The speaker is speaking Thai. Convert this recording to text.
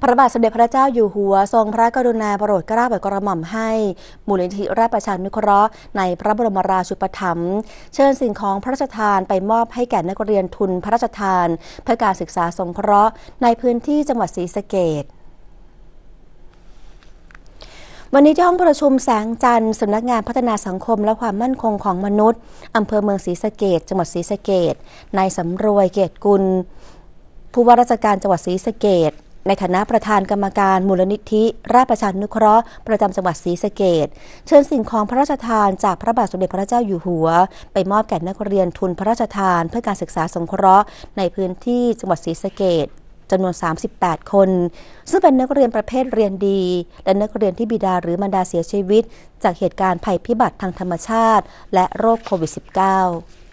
พระบาทสมเด็จพระเจ้าอยู่หัวทรงพระกรุณาโปรดกล้าโปรดกระหม่อมให้ มูลนิธิราชประชานุเคราะห์ในพระบรมราชูปถัมภ์เชิญสิ่งของพระราชทานไปมอบให้แก่นักเรียนทุนพระราชทานเพื่อการศึกษาสงเคราะห์ในพื้นที่จังหวัดศรีสะเกดวันนี้ที่ห้องประชุมแสงจันทร์สำนักงานพัฒนาสังคมและความมั่นคงของมนุษย์อำเภอเมืองศรีสะเกดจังหวัดศรีสะเกดนายสำรวยเกตกุลผู้ว่าราชการจังหวัดศรีสะเกดในฐานะประธานกรรมการมูลนิธิ ราชประชานุเคราะห์ประจำจังหวัดศรีสะเกดเชิญสิ่งของพระราชทานจากพระบาทสมเด็จพระเจ้าอยู่หัว ไปมอบแก่นักเรียนทุนพระราชทาน เพื่อการศึกษาสงเคราะห์ในพื้นที่จังหวัดศรีสะเกดจำนวน 38 คน ซึ่งเป็นนักเรียนประเภทเรียนดี และนักเรียนที่บิดาหรือมารดาเสียชีวิต จากเหตุการณ์ภัยพิบัติทางธรรมชาติและโรคโควิด -19